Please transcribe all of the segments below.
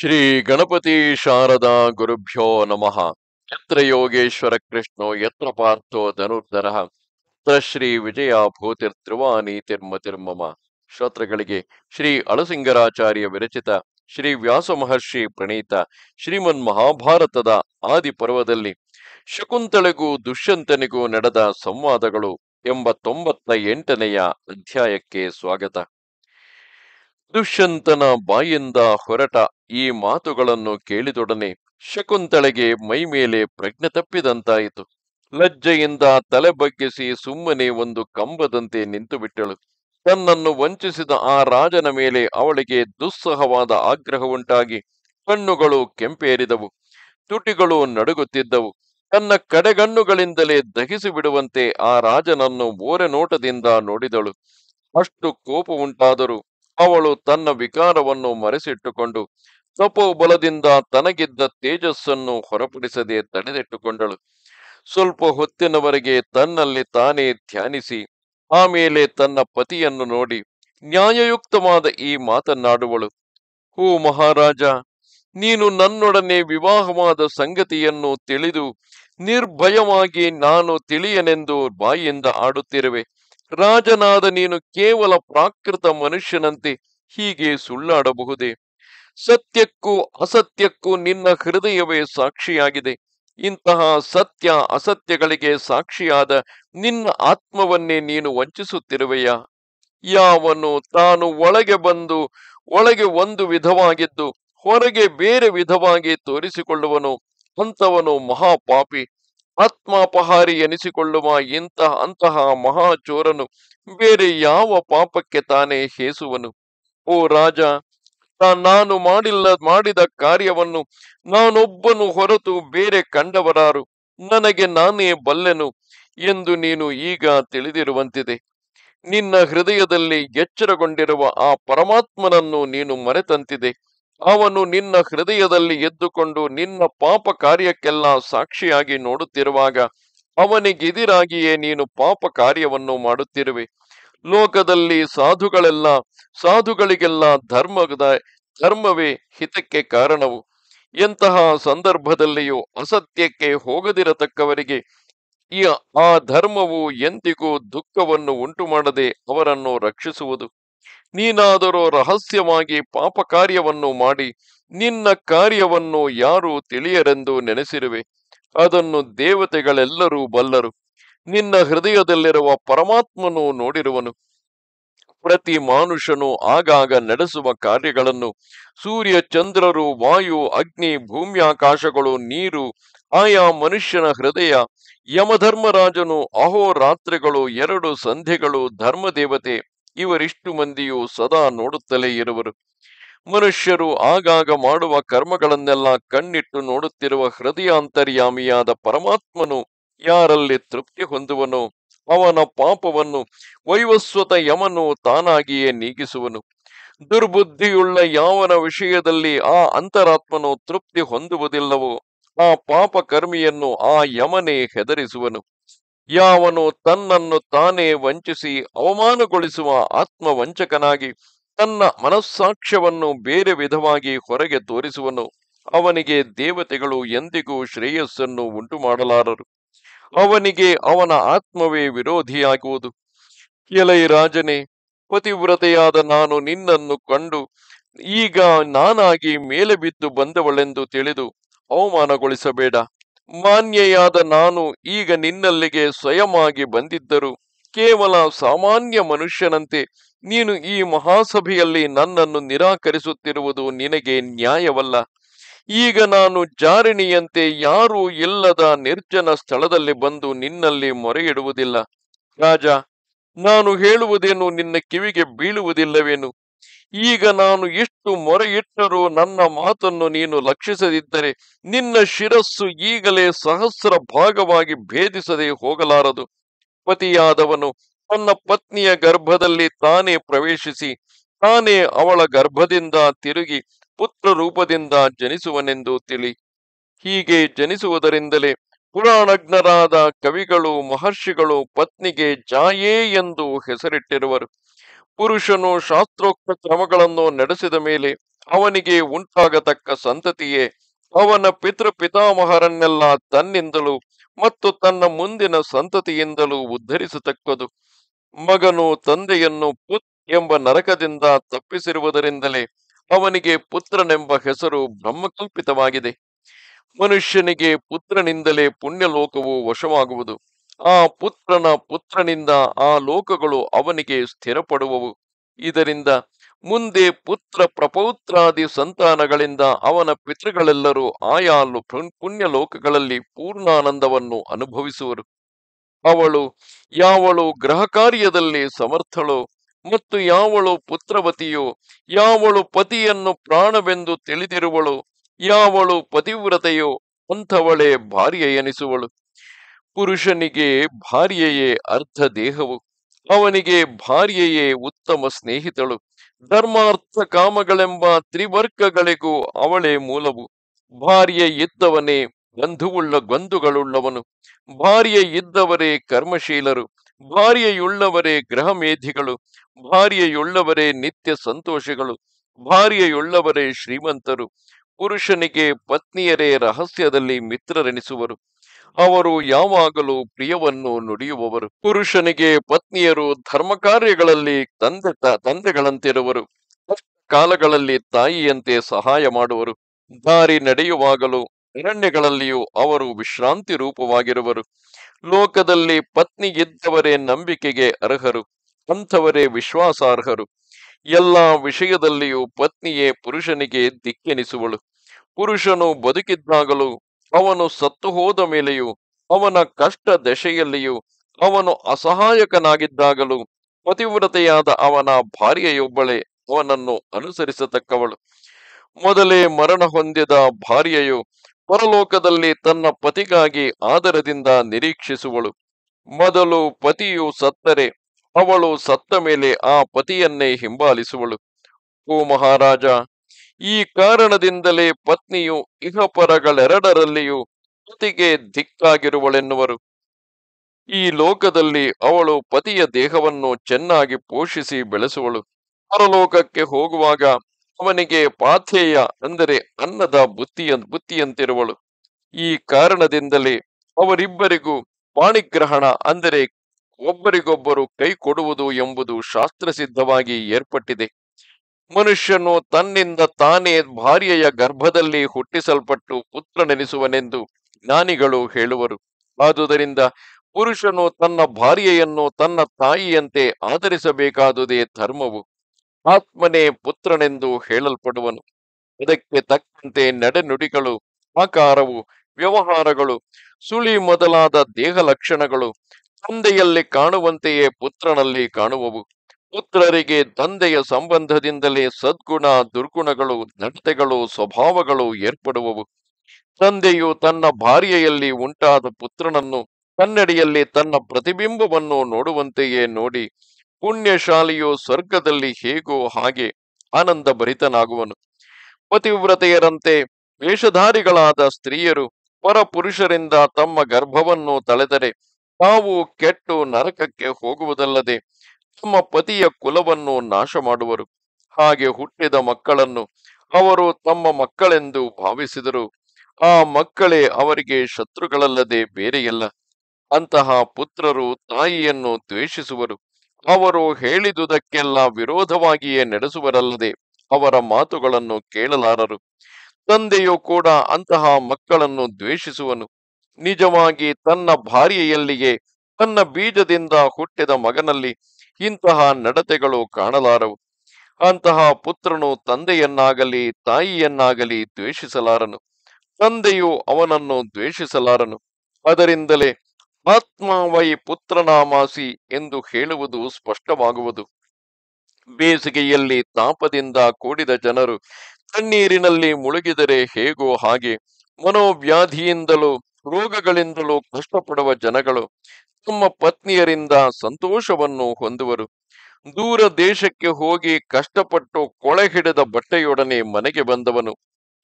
ಶ್ರೀ ಗಣಪತಿ ಶಾರದಾ ಗುರುಭ್ಯೋ ನಮಃ ಯತ್ರ ಯೋಗೇಶ್ವರ ಕೃಷ್ಣೋ ಯತ್ರ ಪಾರ್ಥೋ ಧನುರ್ಧರ ಶ್ರೀ ವಿಜಯ ಭೂತಿರ್ಧ್ರುವಾನಿ ತಿರ್ಮ ತಿರ್ಮಮ ಶ್ರೋತ್ರಗಳಿಗೆ ಶ್ರೀ ಅಳಸಿಂಗರಾಚಾರ್ಯ ವಿರಚಿತ ಶ್ರೀ ವ್ಯಾಸ ಮಹರ್ಷಿ ಪ್ರಣೀತ ಶ್ರೀಮನ್ ಮಹಾಭಾರತದ ಆದಿ ಪರ್ವದಲ್ಲಿ ಶಕುಂತಳೆಗೂ ದುಷ್ಯಂತನಿಗೂ ನಡೆದ ಸಂವಾದಗಳು ಎಂಬ ಎಂಟನೆಯ ಅಧ್ಯಾಯಕ್ಕೆ ಸ್ವಾಗತ ದುಷ್ಯಂತನ ಬಾಯಿಂದ ಹೊರಟ ಈ ಮಾತುಗಳನ್ನು ಕೇಳಿದೊಡನೆ ಶಕುಂತಳೆಗೆ ಮೈ ಮೇಲೆ ಪ್ರಜ್ಞೆ ತಪ್ಪಿದಂತಾಯಿತು ಲಜ್ಜೆಯಿಂದ ತಲೆ ಬಗ್ಗಿಸಿ ಸುಮ್ಮನೆ ಒಂದು ಕಂಬದಂತೆ ನಿಂತು ಬಿಟ್ಟಳು ತನ್ನನ್ನು ವಂಚಿಸಿದ ಆ ರಾಜನ ಮೇಲೆ ಅವಳಿಗೆ ದುಸ್ಸಹವಾದ ಆಗ್ರಹವುಂಟಾಗಿ ಕಣ್ಣುಗಳು ಕೆಂಪೇರಿದವು ತುಟಿಗಳು ನಡುಗುತ್ತಿದ್ದವು ತನ್ನ ಕಡೆಗಣ್ಣುಗಳಿಂದಲೇ ದಹಿಸಿ ಬಿಡುವಂತೆ ಆ ರಾಜನನ್ನು ಓರೆ ನೋಟದಿಂದ ನೋಡಿದಳು ಅಷ್ಟು ಕೋಪ ಅವಳು ತನ್ನ ವಿಕಾರವನ್ನು ಮರೆಸಿಟ್ಟುಕೊಂಡು ತಪೋ ಬಲದಿಂದ ತನಗಿದ್ದ ತೇಜಸ್ಸನ್ನು ಹೊರಪಡಿಸದೆ ತಡೆದಿಟ್ಟುಕೊಂಡಳು ಸ್ವಲ್ಪ ಹೊತ್ತಿನವರೆಗೆ ತನ್ನಲ್ಲಿ ತಾನೇ ಧ್ಯಾನಿಸಿ ಆಮೇಲೆ ತನ್ನ ಪತಿಯನ್ನು ನೋಡಿ ನ್ಯಾಯಯುಕ್ತವಾದ ಈ ಮಾತನ್ನಾಡುವಳು ಹೂ ಮಹಾರಾಜ ನೀನು ನನ್ನೊಡನೆ ವಿವಾಹವಾದ ಸಂಗತಿಯನ್ನು ತಿಳಿದು ನಿರ್ಭಯವಾಗಿ ನಾನು ತಿಳಿಯನೆಂದು ಬಾಯಿಯಿಂದ ಆಡುತ್ತಿರುವೆ ರಾಜನಾದ ನೀನು ಕೇವಲ ಪ್ರಾಕೃತ ಮನುಷ್ಯನಂತೆ ಹೀಗೆ ಸುಳ್ಳಾಡಬಹುದೇ ಸತ್ಯಕ್ಕೂ ಅಸತ್ಯಕ್ಕೂ ನಿನ್ನ ಹೃದಯವೇ ಸಾಕ್ಷಿಯಾಗಿದೆ ಇಂತಹ ಸತ್ಯ ಅಸತ್ಯಗಳಿಗೆ ಸಾಕ್ಷಿಯಾದ ನಿನ್ನ ಆತ್ಮವನ್ನೇ ನೀನು ವಂಚಿಸುತ್ತಿರುವೆಯಾ ಯಾವನು ತಾನು ಒಳಗೆ ಬಂದು ಒಳಗೆ ಒಂದು ವಿಧವಾಗಿದ್ದು ಹೊರಗೆ ಬೇರೆ ವಿಧವಾಗಿ ತೋರಿಸಿಕೊಳ್ಳುವನು ಅಂತವನು ಮಹಾಪಾಪಿ ಆತ್ಮಾಪಹಾರಿ ಎನಿಸಿಕೊಳ್ಳುವ ಇಂತಹ ಅಂತಹ ಮಹಾಚೋರನು ಬೇರೆ ಯಾವ ಪಾಪಕ್ಕೆ ತಾನೇ ಹೇಸುವನು ಓ ರಾಜ ನಾನು ಮಾಡಿಲ್ಲ ಮಾಡಿದ ಕಾರ್ಯವನ್ನು ನಾನೊಬ್ಬನು ಹೊರತು ಬೇರೆ ಕಂಡವರಾರು ನನಗೆ ನಾನೇ ಬಲ್ಲೆನು ಎಂದು ನೀನು ಈಗ ತಿಳಿದಿರುವಂತಿದೆ ನಿನ್ನ ಹೃದಯದಲ್ಲಿ ಎಚ್ಚರಗೊಂಡಿರುವ ಆ ಪರಮಾತ್ಮನನ್ನು ನೀನು ಮರೆತಂತಿದೆ ಅವನು ನಿನ್ನ ಹೃದಯದಲ್ಲಿ ಎದ್ದುಕೊಂಡು ನಿನ್ನ ಪಾಪ ಕಾರ್ಯಕ್ಕೆಲ್ಲ ಸಾಕ್ಷಿಯಾಗಿ ನೋಡುತ್ತಿರುವಾಗ ಅವನಿಗೆದಿರಾಗಿಯೇ ನೀನು ಪಾಪ ಕಾರ್ಯವನ್ನು ಮಾಡುತ್ತಿರುವೆ ಲೋಕದಲ್ಲಿ ಸಾಧುಗಳೆಲ್ಲ ಸಾಧುಗಳಿಗೆಲ್ಲ ಧರ್ಮದ ಧರ್ಮವೇ ಹಿತಕ್ಕೆ ಕಾರಣವು ಎಂತಹ ಸಂದರ್ಭದಲ್ಲಿಯೂ ಅಸತ್ಯಕ್ಕೆ ಹೋಗದಿರತಕ್ಕವರಿಗೆ ಈ ಆ ಧರ್ಮವು ಎಂದಿಗೂ ದುಃಖವನ್ನು ಉಂಟು ಮಾಡದೆ ಅವರನ್ನು ರಕ್ಷಿಸುವುದು ನೀನಾದರೂ ರಹಸ್ಯವಾಗಿ ಪಾಪ ಕಾರ್ಯವನ್ನು ಮಾಡಿ ನಿನ್ನ ಕಾರ್ಯವನ್ನು ಯಾರು ತಿಳಿಯರೆಂದು ನೆನೆಸಿರುವೆ ಅದನ್ನು ದೇವತೆಗಳೆಲ್ಲರೂ ಬಲ್ಲರು ನಿನ್ನ ಹೃದಯದಲ್ಲಿರುವ ಪರಮಾತ್ಮನು ನೋಡಿರುವನು ಪ್ರತಿ ಮಾನುಷನು ಆಗಾಗ ನಡೆಸುವ ಕಾರ್ಯಗಳನ್ನು ಸೂರ್ಯ ಚಂದ್ರರು ವಾಯು ಅಗ್ನಿ ಭೂಮ್ಯಾಕಾಶಗಳು ನೀರು ಆಯಾ ಮನುಷ್ಯನ ಹೃದಯ ಯಮಧರ್ಮರಾಜನು ಅಹೋರಾತ್ರಿಗಳು ಎರಡು ಸಂಧಿಗಳು ಧರ್ಮದೇವತೆ ಇವರಿಷ್ಟು ಮಂದಿಯು ಸದಾ ನೋಡುತ್ತಲೇ ಇರುವರು ಮನುಷ್ಯರು ಆಗಾಗ ಮಾಡುವ ಕರ್ಮಗಳನ್ನೆಲ್ಲ ಕಣ್ಣಿಟ್ಟು ನೋಡುತ್ತಿರುವ ಹೃದಯಾಂತರ್ಯಾಮಿಯಾದ ಪರಮಾತ್ಮನು ಯಾರಲ್ಲಿ ತೃಪ್ತಿ ಹೊಂದುವನೋ ಅವನ ಪಾಪವನ್ನು ವೈವಸ್ವತ ಯಮನು ತಾನಾಗಿಯೇ ನೀಗಿಸುವನು ದುರ್ಬುದ್ಧಿಯುಳ್ಳ ಯಾವನ ವಿಷಯದಲ್ಲಿ ಆ ಅಂತರಾತ್ಮನು ತೃಪ್ತಿ ಹೊಂದುವುದಿಲ್ಲವೋ ಆ ಪಾಪ ಕರ್ಮಿಯನ್ನು ಆ ಯಮನೇ ಹೆದರಿಸುವನು ಯಾವನು ತನ್ನನ್ನು ತಾನೇ ವಂಚಿಸಿ ಅವಮಾನಗೊಳಿಸುವ ಆತ್ಮವಂಚಕನಾಗಿ ತನ್ನ ಮನಸ್ಸಾಕ್ಷ್ಯವನ್ನು ಬೇರೆ ವಿಧವಾಗಿ ಹೊರಗೆ ತೋರಿಸುವನು ಅವನಿಗೆ ದೇವತೆಗಳು ಎಂದಿಗೂ ಶ್ರೇಯಸ್ಸನ್ನು ಉಂಟು ಮಾಡಲಾರರು ಅವನಿಗೆ ಅವನ ಆತ್ಮವೇ ವಿರೋಧಿಯಾಗುವುದು ಎಲೈ ರಾಜನೇ ಪತಿವ್ರತೆಯಾದ ನಾನು ನಿನ್ನನ್ನು ಕಂಡು ಈಗ ನಾನಾಗಿ ಮೇಲೆ ಬಿದ್ದು ಬಂದವಳೆಂದು ತಿಳಿದು ಅವಮಾನಗೊಳಿಸಬೇಡ ಮಾನ್ಯೆಯಾದ ನಾನು ಈಗ ನಿನ್ನಲ್ಲಿಗೆ ಸ್ವಯಮಾಗಿ ಬಂದಿದ್ದರು ಕೇವಲ ಸಾಮಾನ್ಯ ಮನುಷ್ಯನಂತೆ ನೀನು ಈ ಮಹಾಸಭೆಯಲ್ಲಿ ನನ್ನನ್ನು ನಿರಾಕರಿಸುತ್ತಿರುವುದು ನಿನಗೆ ನ್ಯಾಯವಲ್ಲ ಈಗ ನಾನು ಜಾರಿಣಿಯಂತೆ ಯಾರೂ ಇಲ್ಲದ ನಿರ್ಜನ ಸ್ಥಳದಲ್ಲಿ ಬಂದು ನಿನ್ನಲ್ಲಿ ಮೊರೆಯಿಡುವುದಿಲ್ಲ ರಾಜ ನಾನು ಹೇಳುವುದೇನು ನಿನ್ನ ಕಿವಿಗೆ ಬೀಳುವುದಿಲ್ಲವೇನು ಈಗ ನಾನು ಎಷ್ಟು ಮೊರೆ ನನ್ನ ಮಾತನ್ನು ನೀನು ಲಕ್ಷಿಸದಿದ್ದರೆ ನಿನ್ನ ಶಿರಸ್ಸು ಈಗಲೇ ಸಹಸ್ರ ಭಾಗವಾಗಿ ಭೇದಿಸದೆ ಹೋಗಲಾರದು ಪತಿಯಾದವನು ತನ್ನ ಪತ್ನಿಯ ಗರ್ಭದಲ್ಲಿ ತಾನೇ ಪ್ರವೇಶಿಸಿ ತಾನೇ ಅವಳ ಗರ್ಭದಿಂದ ತಿರುಗಿ ಪುತ್ರ ರೂಪದಿಂದ ಜನಿಸುವನೆಂದು ತಿಳಿ ಹೀಗೆ ಜನಿಸುವುದರಿಂದಲೇ ಪುರಾಣಜ್ಞರಾದ ಕವಿಗಳು ಮಹರ್ಷಿಗಳು ಪತ್ನಿಗೆ ಜಾಯೇ ಎಂದು ಹೆಸರಿಟ್ಟಿರುವರು ಪುರುಷನು ಶಾಸ್ತ್ರೋಕ್ತ ಕ್ರಮಗಳನ್ನು ನಡೆಸಿದ ಮೇಲೆ ಅವನಿಗೆ ಉಂಟಾಗತಕ್ಕ ಸಂತತಿಯೇ ಅವನ ಪಿತೃ ಪಿತಾಮಹರನ್ನೆಲ್ಲ ತನ್ನಿಂದಲೂ ಮತ್ತು ತನ್ನ ಮುಂದಿನ ಸಂತತಿಯಿಂದಲೂ ಉದ್ಧರಿಸತಕ್ಕದು ಮಗನು ತಂದೆಯನ್ನು ಪುತ್ ಎಂಬ ನರಕದಿಂದ ತಪ್ಪಿಸಿರುವುದರಿಂದಲೇ ಅವನಿಗೆ ಪುತ್ರನೆಂಬ ಹೆಸರು ಬ್ರಹ್ಮಕಲ್ಪಿತವಾಗಿದೆ ಮನುಷ್ಯನಿಗೆ ಪುತ್ರನಿಂದಲೇ ಪುಣ್ಯಲೋಕವು ವಶವಾಗುವುದು ಆ ಪುತ್ರನ ಪುತ್ರನಿಂದ ಆ ಲೋಕಗಳು ಅವನಿಗೆ ಸ್ಥಿರಪಡುವವು ಇದರಿಂದ ಮುಂದೆ ಪುತ್ರ ಪ್ರಪೌತ್ರಾದಿ ಸಂತಾನಗಳಿಂದ ಅವನ ಪಿತೃಗಳೆಲ್ಲರೂ ಆಯಾ ಪುಣ್ಯ ಲೋಕಗಳಲ್ಲಿ ಪೂರ್ಣಾನಂದವನ್ನು ಅನುಭವಿಸುವರು ಅವಳು ಯಾವಳು ಗ್ರಹ ಕಾರ್ಯದಲ್ಲಿ ಮತ್ತು ಯಾವಳು ಪುತ್ರವತಿಯೋ ಯಾವಳು ಪತಿಯನ್ನು ಪ್ರಾಣವೆಂದು ತಿಳಿದಿರುವಳು ಯಾವಳು ಪತಿವ್ರತೆಯೋ ಅಂಥವಳೇ ಭಾರ್ಯ ಎನಿಸುವಳು ಪುರುಷನಿಗೆ ಭಾರ್ಯೆಯೇ ಅರ್ಧ ದೇಹವು ಅವನಿಗೆ ಭಾರ್ಯೆಯೇ ಉತ್ತಮ ಸ್ನೇಹಿತಳು ಧರ್ಮಾರ್ಥ ಕಾಮಗಳೆಂಬ ತ್ರಿವರ್ಗಗಳಿಗೂ ಅವಳೇ ಮೂಲವು ಭಾರ್ಯೆ ಇದ್ದವನೇ ಬಂಧುವುಳ್ಳ ಬಂಧುಗಳುಳ್ಳವನು ಭಾರ್ಯೆ ಇದ್ದವರೇ ಕರ್ಮಶೀಲರು ಭಾರ್ಯೆಯುಳ್ಳವರೇ ಗ್ರಹಮೇಧಿಗಳು ಮೇಧಿಗಳು ಭಾರ್ಯೆಯುಳ್ಳವರೇ ನಿತ್ಯ ಸಂತೋಷಗಳು ಭಾರ್ಯೆಯುಳ್ಳವರೇ ಶ್ರೀಮಂತರು ಪುರುಷನಿಗೆ ಪತ್ನಿಯರೇ ರಹಸ್ಯದಲ್ಲಿ ಮಿತ್ರರೆನಿಸುವರು ಅವರು ಯಾವಾಗಲೂ ಪ್ರಿಯವನ್ನು ನುಡಿಯುವವರು ಪುರುಷನಿಗೆ ಪತ್ನಿಯರು ಧರ್ಮ ಕಾರ್ಯಗಳಲ್ಲಿ ತಂದೆ ತಂದೆಗಳಂತಿರುವರು ಕಾಲಗಳಲ್ಲಿ ತಾಯಿಯಂತೆ ಸಹಾಯ ಮಾಡುವರು ದಾರಿ ನಡೆಯುವಾಗಲೂ ಅರಣ್ಯಗಳಲ್ಲಿಯೂ ಅವರು ವಿಶ್ರಾಂತಿ ರೂಪವಾಗಿರುವರು ಲೋಕದಲ್ಲಿ ಪತ್ನಿ ಇದ್ದವರೇ ನಂಬಿಕೆಗೆ ಅರ್ಹರು ಅಂಥವರೇ ವಿಶ್ವಾಸಾರ್ಹರು ಎಲ್ಲ ವಿಷಯದಲ್ಲಿಯೂ ಪತ್ನಿಯೇ ಪುರುಷನಿಗೆ ದಿಕ್ಕೆನಿಸುವಳು ಪುರುಷನು ಬದುಕಿದ್ದಾಗಲೂ ಅವನು ಸತ್ತು ಹೋದ ಮೇಲೆಯೂ ಅವನ ಕಷ್ಟ ದೆಶೆಯಲ್ಲಿಯೂ ಅವನು ಅಸಹಾಯಕನಾಗಿದ್ದಾಗಲೂ ಪತಿವ್ರತೆಯಾದ ಅವನ ಭಾರ್ಯೆಯೊಬ್ಬಳೆ ಅವನನ್ನು ಅನುಸರಿಸತಕ್ಕವಳು ಮೊದಲೇ ಮರಣ ಹೊಂದಿದ ಭಾರ್ಯೆಯು ಪರಲೋಕದಲ್ಲಿ ತನ್ನ ಪತಿಗಾಗಿ ಆದರದಿಂದ ನಿರೀಕ್ಷಿಸುವಳು ಮೊದಲು ಪತಿಯು ಸತ್ತರೆ ಅವಳು ಸತ್ತ ಮೇಲೆ ಆ ಪತಿಯನ್ನೇ ಹಿಂಬಾಲಿಸುವಳು ಓ ಮಹಾರಾಜ ಈ ಕಾರಣದಿಂದಲೇ ಪತ್ನಿಯು ಇಹಪರಗಳೆರಡರಲ್ಲಿಯೂ ಪತಿಗೆ ದಿಕ್ಕಾಗಿರುವಳೆನ್ನುವರು ಈ ಲೋಕದಲ್ಲಿ ಅವಳು ಪತಿಯ ದೇಹವನ್ನು ಚೆನ್ನಾಗಿ ಪೋಷಿಸಿ ಬೆಳೆಸುವಳು ಪರಲೋಕಕ್ಕೆ ಹೋಗುವಾಗ ಅವನಿಗೆ ಪಾಥೇಯ ಅಂದರೆ ಅನ್ನದ ಬುತ್ತಿಯ ಬುತ್ತಿಯಂತಿರುವಳು ಈ ಕಾರಣದಿಂದಲೇ ಅವರಿಬ್ಬರಿಗೂ ಪಾಣಿಗ್ರಹಣ ಅಂದರೆ ಒಬ್ಬರಿಗೊಬ್ಬರು ಕೈ ಕೊಡುವುದು ಎಂಬುದು ಶಾಸ್ತ್ರಸಿದ್ಧವಾಗಿ ಏರ್ಪಟ್ಟಿದೆ ಮನುಷ್ಯನು ತನ್ನಿಂದ ತಾನೇ ಭಾರ್ಯೆಯ ಗರ್ಭದಲ್ಲಿ ಹುಟ್ಟಿಸಲ್ಪಟ್ಟು ಪುತ್ರನೆನಿಸುವನೆಂದು ಜ್ಞಾನಿಗಳು ಹೇಳುವರು ಆದುದರಿಂದ ಪುರುಷನು ತನ್ನ ಭಾರ್ಯೆಯನ್ನು ತನ್ನ ತಾಯಿಯಂತೆ ಆಧರಿಸಬೇಕಾದುದೇ ಧರ್ಮವು ಆತ್ಮನೇ ಪುತ್ರನೆಂದು ಹೇಳಲ್ಪಡುವನು ಅದಕ್ಕೆ ತಕ್ಕಂತೆ ನಡೆನುಡಿಗಳು ಆಕಾರವು ವ್ಯವಹಾರಗಳು ಸುಳಿ ಮೊದಲಾದ ದೇಹ ಲಕ್ಷಣಗಳು ತಂದೆಯಲ್ಲಿ ಕಾಣುವಂತೆಯೇ ಪುತ್ರನಲ್ಲಿ ಕಾಣುವವು ಪುತ್ರರಿಗೆ ತಂದೆಯ ಸಂಬಂಧದಿಂದಲೇ ಸದ್ಗುಣ ದುರ್ಗುಣಗಳು ನಡತೆಗಳು ಸ್ವಭಾವಗಳು ಏರ್ಪಡುವವು ತಂದೆಯು ತನ್ನ ಭಾರ್ಯೆಯಲ್ಲಿ ಉಂಟಾದ ಪುತ್ರನನ್ನು ಕನ್ನಡಿಯಲ್ಲಿ ತನ್ನ ಪ್ರತಿಬಿಂಬವನ್ನು ನೋಡುವಂತೆಯೇ ನೋಡಿ ಪುಣ್ಯಶಾಲಿಯು ಸ್ವರ್ಗದಲ್ಲಿ ಹೇಗೋ ಹಾಗೆ ಆನಂದ ಭರಿತನಾಗುವನು ಪತಿವ್ರತೆಯರಂತೆ ವೇಷಧಾರಿಗಳಾದ ಸ್ತ್ರೀಯರು ಪರಪುರುಷರಿಂದ ತಮ್ಮ ಗರ್ಭವನ್ನು ತಳೆದರೆ ತಾವು ಕೆಟ್ಟು ನರಕಕ್ಕೆ ಹೋಗುವುದಲ್ಲದೆ ತಮ್ಮ ಪತಿಯ ಕುಲವನ್ನು ನಾಶ ಮಾಡುವರು ಹಾಗೆ ಹುಟ್ಟಿದ ಮಕ್ಕಳನ್ನು ಅವರು ತಮ್ಮ ಮಕ್ಕಳೆಂದು ಭಾವಿಸಿದರು ಆ ಮಕ್ಕಳೇ ಅವರಿಗೆ ಶತ್ರುಗಳಲ್ಲದೆ ಬೇರೆಯಲ್ಲ ಅಂತಹ ಪುತ್ರರು ತಾಯಿಯನ್ನು ದ್ವೇಷಿಸುವರು ಅವರು ಹೇಳಿದುದಕ್ಕೆಲ್ಲ ವಿರೋಧವಾಗಿಯೇ ನಡೆಸುವರಲ್ಲದೆ ಅವರ ಮಾತುಗಳನ್ನು ಕೇಳಲಾರರು ತಂದೆಯು ಕೂಡ ಅಂತಹ ಮಕ್ಕಳನ್ನು ದ್ವೇಷಿಸುವನು ನಿಜವಾಗಿ ತನ್ನ ಭಾರ್ಯೆಯಲ್ಲಿಯೇ ತನ್ನ ಬೀಜದಿಂದ ಹುಟ್ಟಿದ ಮಗನಲ್ಲಿ ಇಂತಹ ನಡತೆಗಳು ಕಾಣಲಾರವು ಅಂತಹ ಪುತ್ರನು ತಂದೆಯನ್ನಾಗಲಿ ತಾಯಿಯನ್ನಾಗಲಿ ದ್ವೇಷಿಸಲಾರನು ತಂದೆಯು ಅವನನ್ನು ದ್ವೇಷಿಸಲಾರನು ಅದರಿಂದಲೇ ಆತ್ಮ ವೈ ಪುತ್ರನಾಮಾಸಿ ಎಂದು ಹೇಳುವುದು ಸ್ಪಷ್ಟವಾಗುವುದು ಬೇಸಿಗೆಯಲ್ಲಿ ತಾಪದಿಂದ ಕೂಡಿದ ಜನರು ತಣ್ಣೀರಿನಲ್ಲಿ ಮುಳುಗಿದರೆ ಹೇಗೋ ಹಾಗೆ ಮನೋವ್ಯಾಧಿಯಿಂದಲೂ ರೋಗಗಳಿಂದಲೂ ಕಷ್ಟಪಡುವ ಜನಗಳು ತಮ್ಮ ಪತ್ನಿಯರಿಂದ ಸಂತೋಷವನ್ನು ಹೊಂದುವರು ದೂರ ದೇಶಕ್ಕೆ ಹೋಗಿ ಕಷ್ಟಪಟ್ಟು ಕೊಳೆ ಹಿಡಿದ ಬಟ್ಟೆಯೊಡನೆ ಮನೆಗೆ ಬಂದವನು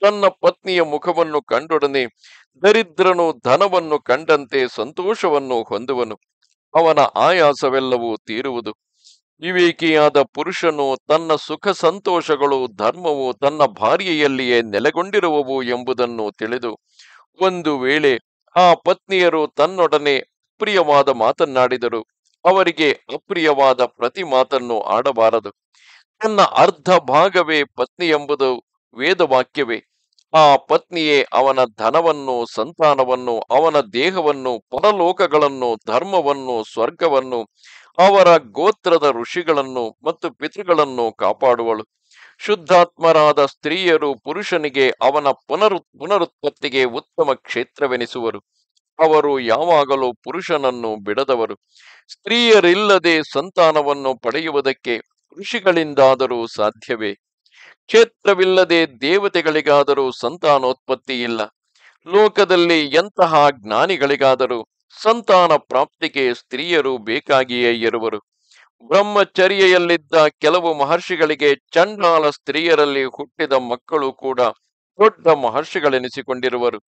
ತನ್ನ ಪತ್ನಿಯ ಮುಖವನ್ನು ಕಂಡೊಡನೆ ದರಿದ್ರನು ಧನವನ್ನು ಕಂಡಂತೆ ಸಂತೋಷವನ್ನು ಹೊಂದುವನು ಅವನ ಆಯಾಸವೆಲ್ಲವೂ ತೀರುವುದು ವಿವೇಕಿಯಾದ ಪುರುಷನು ತನ್ನ ಸುಖ ಸಂತೋಷಗಳು ಧರ್ಮವು ತನ್ನ ಭಾರ್ಯೆಯಲ್ಲಿಯೇ ನೆಲೆಗೊಂಡಿರುವವು ಎಂಬುದನ್ನು ತಿಳಿದು ಒಂದು ವೇಳೆ ಆ ಪತ್ನಿಯರು ತನ್ನೊಡನೆ ಪ್ರಿಯವಾದ ಮಾತನ್ನಾಡಿದರು ಅವರಿಗೆ ಅಪ್ರಿಯವಾದ ಪ್ರತಿ ಮಾತನ್ನು ಆಡಬಾರದು ತನ್ನ ಅರ್ಧ ಭಾಗವೇ ಪತ್ನಿ ಎಂಬುದು ವೇದವಾಕ್ಯವೇ ಆ ಪತ್ನಿಯೇ ಅವನ ಧನವನ್ನು ಸಂತಾನವನ್ನು ಅವನ ದೇಹವನ್ನು ಪರಲೋಕಗಳನ್ನು ಧರ್ಮವನ್ನು ಸ್ವರ್ಗವನ್ನು ಅವರ ಗೋತ್ರದ ಋಷಿಗಳನ್ನು ಮತ್ತು ಪಿತೃಗಳನ್ನು ಕಾಪಾಡುವಳು ಶುದ್ಧಾತ್ಮರಾದ ಸ್ತ್ರೀಯರು ಪುರುಷನಿಗೆ ಅವನ ಪುನರು ಪುನರುತ್ಪತ್ತಿಗೆ ಉತ್ತಮ ಕ್ಷೇತ್ರವೆನಿಸುವರು ಅವರು ಯಾವಾಗಲೂ ಪುರುಷನನ್ನು ಬಿಡದವರು ಸ್ತ್ರೀಯರಿಲ್ಲದೆ ಸಂತಾನವನ್ನು ಪಡೆಯುವುದಕ್ಕೆ ಋಷಿಗಳಿಂದಾದರೂ ಸಾಧ್ಯವೇ ಕ್ಷೇತ್ರವಿಲ್ಲದೆ ದೇವತೆಗಳಿಗಾದರೂ ಸಂತಾನೋತ್ಪತ್ತಿ ಇಲ್ಲ ಲೋಕದಲ್ಲಿ ಎಂತಹ ಜ್ಞಾನಿಗಳಿಗಾದರೂ ಸಂತಾನ ಪ್ರಾಪ್ತಿಗೆ ಸ್ತ್ರೀಯರು ಬೇಕಾಗಿಯೇ ಇರುವರು ಬ್ರಹ್ಮಚರ್ಯೆಯಲ್ಲಿದ್ದ ಕೆಲವು ಮಹರ್ಷಿಗಳಿಗೆ ಚಂಡಾಲ ಸ್ತ್ರೀಯರಲ್ಲಿ ಹುಟ್ಟಿದ ಮಕ್ಕಳು ಕೂಡ ದೊಡ್ಡ ಮಹರ್ಷಿಗಳೆನಿಸಿಕೊಂಡಿರುವರು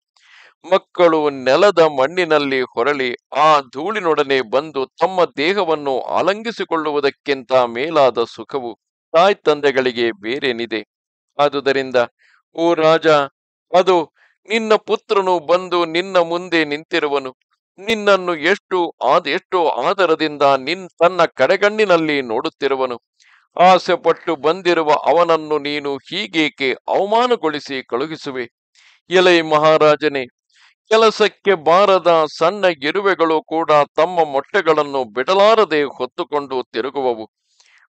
ಮಕ್ಕಳು ನೆಲದ ಮಣ್ಣಿನಲ್ಲಿ ಹೊರಳಿ ಆ ಧೂಳಿನೊಡನೆ ಬಂದು ತಮ್ಮ ದೇಹವನ್ನು ಆಲಂಗಿಸಿಕೊಳ್ಳುವುದಕ್ಕಿಂತ ಮೇಲಾದ ಸುಖವು ತಾಯ್ ತಂದೆಗಳಿಗೆ ಬೇರೇನಿದೆ ಆದುದರಿಂದ ಓ ರಾಜ ಅದು ನಿನ್ನ ಪುತ್ರನು ಬಂದು ನಿನ್ನ ಮುಂದೆ ನಿಂತಿರುವನು ನಿನ್ನನ್ನು ಎಷ್ಟು ಆದೆಷ್ಟು ಆದರದಿಂದ ನಿನ್ ತನ್ನ ಕಡೆಗಣ್ಣಿನಲ್ಲಿ ನೋಡುತ್ತಿರುವನು ಆಸೆಪಟ್ಟು ಬಂದಿರುವ ಅವನನ್ನು ನೀನು ಹೀಗೇಕೆ ಅವಮಾನಗೊಳಿಸಿ ಕಳುಹಿಸುವೆ ಎಲೈ ಮಹಾರಾಜನೇ ಕೆಲಸಕ್ಕೆ ಬಾರದ ಸಣ್ಣ ಗಿರುವೆಗಳು ಕೂಡ ತಮ್ಮ ಮೊಟ್ಟೆಗಳನ್ನು ಬಿಡಲಾರದೆ ಹೊತ್ತುಕೊಂಡು ತಿರುಗುವವು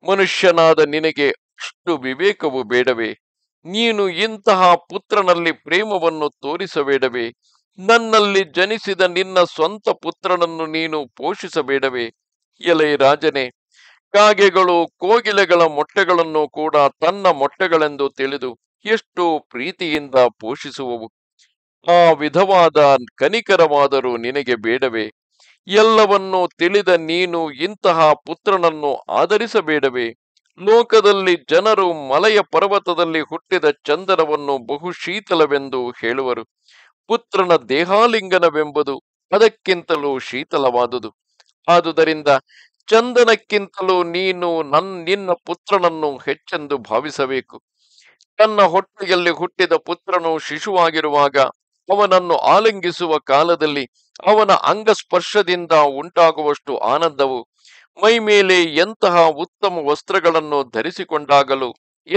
ಮನುಷ್ಯನಾದ ನಿನಗೆ ಅಷ್ಟು ವಿವೇಕವು ಬೇಡವೇ ನೀನು ಇಂತಹ ಪುತ್ರನಲ್ಲಿ ಪ್ರೇಮವನ್ನು ತೋರಿಸಬೇಡವೇ ನನ್ನಲ್ಲಿ ಜನಿಸಿದ ನಿನ್ನ ಸ್ವಂತ ಪುತ್ರನನ್ನು ನೀನು ಪೋಷಿಸಬೇಡವೇ ಎಲೆ ರಾಜನೇ ಕಾಗೆಗಳು ಕೋಗಿಲೆಗಳ ಮೊಟ್ಟೆಗಳನ್ನು ಕೂಡ ತನ್ನ ಮೊಟ್ಟೆಗಳೆಂದು ತಿಳಿದು ಎಷ್ಟು ಪ್ರೀತಿಯಿಂದ ಪೋಷಿಸುವವು ಆ ವಿಧವಾದ ಕನಿಕರವಾದರೂ ನಿನಗೆ ಬೇಡವೇ ಎಲ್ಲವನ್ನೂ ತಿಳಿದ ನೀನು ಇಂತಹ ಪುತ್ರನನ್ನು ಆಧರಿಸಬೇಡವೇ ಲೋಕದಲ್ಲಿ ಜನರು ಮಲೆಯ ಪರ್ವತದಲ್ಲಿ ಹುಟ್ಟಿದ ಚಂದನವನ್ನು ಬಹು ಶೀತಲವೆಂದು ಹೇಳುವರು ಪುತ್ರನ ದೇಹಾಲಿಂಗನವೆಂಬುದು ಅದಕ್ಕಿಂತಲೂ ಶೀತಲವಾದುದು ಆದುದರಿಂದ ಚಂದನಕ್ಕಿಂತಲೂ ನೀನು ನನ್ ನಿನ್ನ ಪುತ್ರನನ್ನು ಹೆಚ್ಚೆಂದು ಭಾವಿಸಬೇಕು ತನ್ನ ಹೊಟ್ಟೆಯಲ್ಲಿ ಹುಟ್ಟಿದ ಪುತ್ರನು ಶಿಶುವಾಗಿರುವಾಗ ಅವನನ್ನು ಆಲಿಂಗಿಸುವ ಕಾಲದಲ್ಲಿ ಅವನ ಅಂಗಸ್ಪರ್ಶದಿಂದ ಉಂಟಾಗುವಷ್ಟು ಆನಂದವು ಮೈ ಮೇಲೆ ಎಂತಹ ಉತ್ತಮ ವಸ್ತ್ರಗಳನ್ನು ಧರಿಸಿಕೊಂಡಾಗಲೂ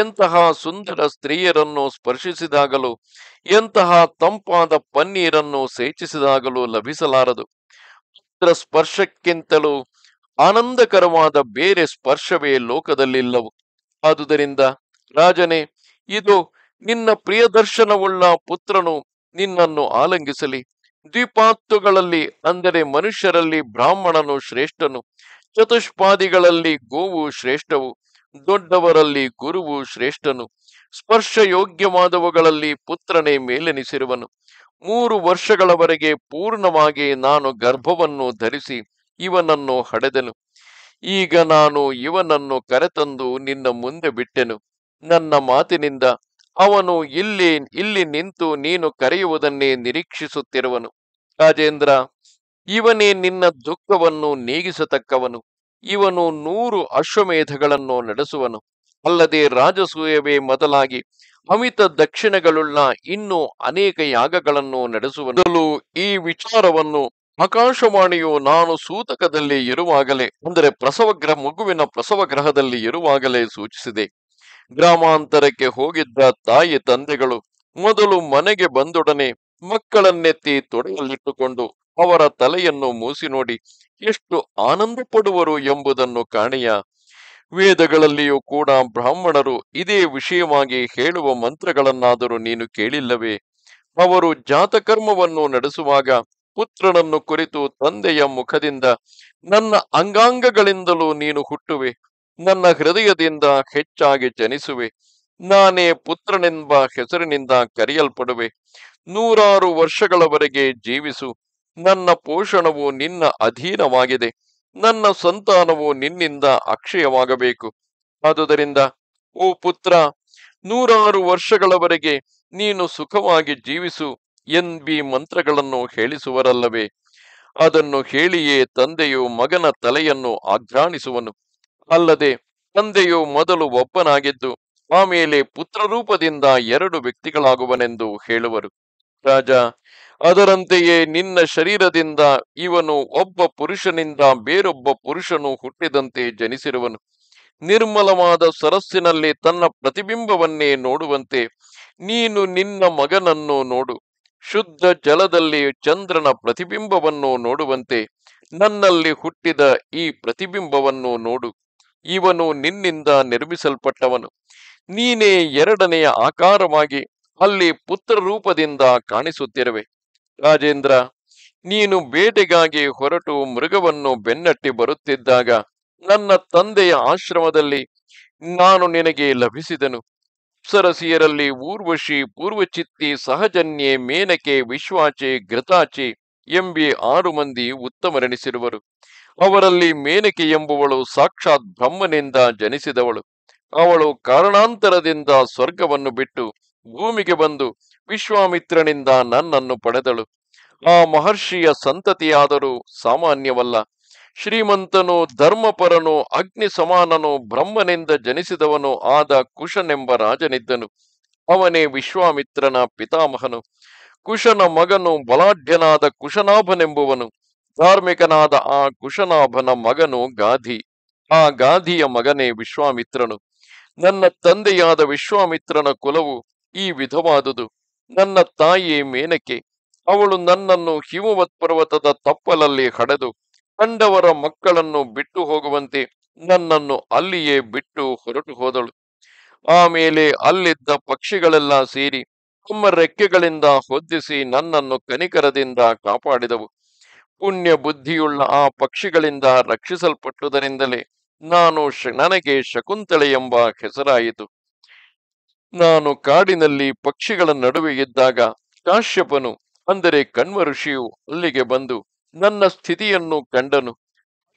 ಎಂತಹ ಸುಂದರ ಸ್ತ್ರೀಯರನ್ನು ಸ್ಪರ್ಶಿಸಿದಾಗಲೂ ಎಂತಹ ತಂಪಾದ ಪನ್ನೀರನ್ನು ಸೇಚಿಸಿದಾಗಲೂ ಲಭಿಸಲಾರದು ಪುತ್ರ ಸ್ಪರ್ಶಕ್ಕಿಂತಲೂ ಆನಂದಕರವಾದ ಬೇರೆ ಸ್ಪರ್ಶವೇ ಲೋಕದಲ್ಲಿಲ್ಲವು ಆದುದರಿಂದ ರಾಜನೇ ಇದು ನಿನ್ನ ಪ್ರಿಯದರ್ಶನವುಳ್ಳ ಪುತ್ರನು ನಿನ್ನನ್ನು ಆಲಂಗಿಸಲಿ ದ್ವಿಪಾತ್ತುಗಳಲ್ಲಿ ಅಂದರೆ ಮನುಷ್ಯರಲ್ಲಿ ಬ್ರಾಹ್ಮಣನು ಶ್ರೇಷ್ಠನು ಚತುಷ್ಪಾದಿಗಳಲ್ಲಿ ಗೋವು ಶ್ರೇಷ್ಠವು ದೊಡ್ಡವರಲ್ಲಿ ಗುರುವು ಶ್ರೇಷ್ಠನು ಸ್ಪರ್ಶ ಯೋಗ್ಯವಾದವುಗಳಲ್ಲಿ ಪುತ್ರನೇ ಮೇಲೆನಿಸಿರುವನು ಮೂರು ವರ್ಷಗಳವರೆಗೆ ಪೂರ್ಣವಾಗಿ ನಾನು ಗರ್ಭವನ್ನು ಧರಿಸಿ ಇವನನ್ನು ಹಡೆದನು ಈಗ ನಾನು ಇವನನ್ನು ಕರೆತಂದು ನಿನ್ನ ಮುಂದೆ ಬಿಟ್ಟೆನು ನನ್ನ ಮಾತಿನಿಂದ ಅವನು ಇಲ್ಲಿ ಇಲ್ಲಿ ನಿಂತು ನೀನು ಕರೆಯುವುದನ್ನೇ ನಿರೀಕ್ಷಿಸುತ್ತಿರುವನು ರಾಜೇಂದ್ರ ಇವನೇ ನಿನ್ನ ದುಃಖವನ್ನು ನೀಗಿಸತಕ್ಕವನು ಇವನು ನೂರು ಅಶ್ವಮೇಧಗಳನ್ನು ನಡೆಸುವನು ಅಲ್ಲದೆ ರಾಜಸೂಯವೇ ಮೊದಲಾಗಿ ಅಮಿತ ದಕ್ಷಿಣಗಳುಳ್ಳ ಇನ್ನೂ ಅನೇಕ ಯಾಗಗಳನ್ನು ನಡೆಸುವನು ಈ ವಿಚಾರವನ್ನು ಆಕಾಶವಾಣಿಯು ನಾನು ಸೂತಕದಲ್ಲಿ ಇರುವಾಗಲೇ ಅಂದರೆ ಗ್ರಹ ಮಗುವಿನ ಪ್ರಸವ ಗ್ರಹದಲ್ಲಿ ಇರುವಾಗಲೇ ಸೂಚಿಸಿದೆ ಗ್ರಾಮಾಂತರಕ್ಕೆ ಹೋಗಿದ್ದ ತಾಯಿ ತಂದೆಗಳು ಮೊದಲು ಮನೆಗೆ ಬಂದೊಡನೆ ಮಕ್ಕಳನ್ನೆತ್ತಿ ತೊಡೆಯಲ್ಲಿಟ್ಟುಕೊಂಡು ಅವರ ತಲೆಯನ್ನು ಮೂಸಿ ನೋಡಿ ಎಷ್ಟು ಆನಂದ ಪಡುವರು ಎಂಬುದನ್ನು ಕಾಣೆಯ ವೇದಗಳಲ್ಲಿಯೂ ಕೂಡ ಬ್ರಾಹ್ಮಣರು ಇದೇ ವಿಷಯವಾಗಿ ಹೇಳುವ ಮಂತ್ರಗಳನ್ನಾದರೂ ನೀನು ಕೇಳಿಲ್ಲವೇ ಅವರು ಜಾತಕರ್ಮವನ್ನು ನಡೆಸುವಾಗ ಪುತ್ರನನ್ನು ಕುರಿತು ತಂದೆಯ ಮುಖದಿಂದ ನನ್ನ ಅಂಗಾಂಗಗಳಿಂದಲೂ ನೀನು ಹುಟ್ಟುವೆ ನನ್ನ ಹೃದಯದಿಂದ ಹೆಚ್ಚಾಗಿ ಜನಿಸುವೆ ನಾನೇ ಪುತ್ರನೆಂಬ ಹೆಸರಿನಿಂದ ಕರೆಯಲ್ಪಡುವೆ ನೂರಾರು ವರ್ಷಗಳವರೆಗೆ ಜೀವಿಸು ನನ್ನ ಪೋಷಣವು ನಿನ್ನ ಅಧೀನವಾಗಿದೆ ನನ್ನ ಸಂತಾನವು ನಿನ್ನಿಂದ ಅಕ್ಷಯವಾಗಬೇಕು ಆದುದರಿಂದ ಓ ಪುತ್ರ ನೂರಾರು ವರ್ಷಗಳವರೆಗೆ ನೀನು ಸುಖವಾಗಿ ಜೀವಿಸು ಬಿ ಮಂತ್ರಗಳನ್ನು ಹೇಳಿಸುವರಲ್ಲವೇ ಅದನ್ನು ಹೇಳಿಯೇ ತಂದೆಯು ಮಗನ ತಲೆಯನ್ನು ಆಘ್ರಾಣಿಸುವನು ಅಲ್ಲದೆ ತಂದೆಯು ಮೊದಲು ಒಬ್ಬನಾಗಿದ್ದು ಆಮೇಲೆ ಪುತ್ರರೂಪದಿಂದ ಎರಡು ವ್ಯಕ್ತಿಗಳಾಗುವನೆಂದು ಹೇಳುವರು ರಾಜ ಅದರಂತೆಯೇ ನಿನ್ನ ಶರೀರದಿಂದ ಇವನು ಒಬ್ಬ ಪುರುಷನಿಂದ ಬೇರೊಬ್ಬ ಪುರುಷನು ಹುಟ್ಟಿದಂತೆ ಜನಿಸಿರುವನು ನಿರ್ಮಲವಾದ ಸರಸ್ಸಿನಲ್ಲಿ ತನ್ನ ಪ್ರತಿಬಿಂಬವನ್ನೇ ನೋಡುವಂತೆ ನೀನು ನಿನ್ನ ಮಗನನ್ನು ನೋಡು ಶುದ್ಧ ಜಲದಲ್ಲಿ ಚಂದ್ರನ ಪ್ರತಿಬಿಂಬವನ್ನು ನೋಡುವಂತೆ ನನ್ನಲ್ಲಿ ಹುಟ್ಟಿದ ಈ ಪ್ರತಿಬಿಂಬವನ್ನು ನೋಡು ಇವನು ನಿನ್ನಿಂದ ನಿರ್ಮಿಸಲ್ಪಟ್ಟವನು ನೀನೇ ಎರಡನೆಯ ಆಕಾರವಾಗಿ ಅಲ್ಲಿ ಪುತ್ರ ರೂಪದಿಂದ ಕಾಣಿಸುತ್ತಿರುವೆ ರಾಜೇಂದ್ರ ನೀನು ಬೇಟೆಗಾಗಿ ಹೊರಟು ಮೃಗವನ್ನು ಬೆನ್ನಟ್ಟಿ ಬರುತ್ತಿದ್ದಾಗ ನನ್ನ ತಂದೆಯ ಆಶ್ರಮದಲ್ಲಿ ನಾನು ನಿನಗೆ ಲಭಿಸಿದನು ಸರಸಿಯರಲ್ಲಿ ಊರ್ವಶಿ ಪೂರ್ವಚಿತ್ತಿ ಸಹಜನ್ಯೆ ಮೇನಕೆ ವಿಶ್ವಾಚೆ ಘೃತಾಚೆ ಎಂಬಿ ಆರು ಮಂದಿ ಉತ್ತಮರೆನಿಸಿರುವರು ಅವರಲ್ಲಿ ಮೇನಕೆ ಎಂಬುವಳು ಸಾಕ್ಷಾತ್ ಬ್ರಹ್ಮನಿಂದ ಜನಿಸಿದವಳು ಅವಳು ಕಾರಣಾಂತರದಿಂದ ಸ್ವರ್ಗವನ್ನು ಬಿಟ್ಟು ಭೂಮಿಗೆ ಬಂದು ವಿಶ್ವಾಮಿತ್ರನಿಂದ ನನ್ನನ್ನು ಪಡೆದಳು ಆ ಮಹರ್ಷಿಯ ಸಂತತಿಯಾದರೂ ಸಾಮಾನ್ಯವಲ್ಲ ಶ್ರೀಮಂತನು ಧರ್ಮಪರನು ಅಗ್ನಿ ಸಮಾನನು ಬ್ರಹ್ಮನಿಂದ ಜನಿಸಿದವನು ಆದ ಕುಶನೆಂಬ ರಾಜನಿದ್ದನು ಅವನೇ ವಿಶ್ವಾಮಿತ್ರನ ಪಿತಾಮಹನು ಕುಶನ ಮಗನು ಬಲಾಢ್ಯನಾದ ಕುಶನಾಭನೆಂಬುವನು ಧಾರ್ಮಿಕನಾದ ಆ ಕುಶನಾಭನ ಮಗನು ಗಾಧಿ ಆ ಗಾಧಿಯ ಮಗನೇ ವಿಶ್ವಾಮಿತ್ರನು ನನ್ನ ತಂದೆಯಾದ ವಿಶ್ವಾಮಿತ್ರನ ಕುಲವು ಈ ವಿಧವಾದುದು ನನ್ನ ತಾಯಿಯೇ ಮೇನಕೆ ಅವಳು ನನ್ನನ್ನು ಹಿಮವತ್ ಪರ್ವತದ ತಪ್ಪಲಲ್ಲಿ ಹಡೆದು ಕಂಡವರ ಮಕ್ಕಳನ್ನು ಬಿಟ್ಟು ಹೋಗುವಂತೆ ನನ್ನನ್ನು ಅಲ್ಲಿಯೇ ಬಿಟ್ಟು ಹೊರಟು ಹೋದಳು ಆಮೇಲೆ ಅಲ್ಲಿದ್ದ ಪಕ್ಷಿಗಳೆಲ್ಲ ಸೇರಿ ತಮ್ಮ ರೆಕ್ಕೆಗಳಿಂದ ಹೊದ್ದಿಸಿ ನನ್ನನ್ನು ಕನಿಕರದಿಂದ ಕಾಪಾಡಿದವು ಪುಣ್ಯ ಬುದ್ಧಿಯುಳ್ಳ ಆ ಪಕ್ಷಿಗಳಿಂದ ರಕ್ಷಿಸಲ್ಪಟ್ಟುದರಿಂದಲೇ ನಾನು ನನಗೆ ಶಕುಂತಳೆ ಎಂಬ ಹೆಸರಾಯಿತು ನಾನು ಕಾಡಿನಲ್ಲಿ ಪಕ್ಷಿಗಳ ನಡುವೆ ಇದ್ದಾಗ ಕಾಶ್ಯಪನು ಅಂದರೆ ಕಣ್ವ ಋಷಿಯು ಅಲ್ಲಿಗೆ ಬಂದು ನನ್ನ ಸ್ಥಿತಿಯನ್ನು ಕಂಡನು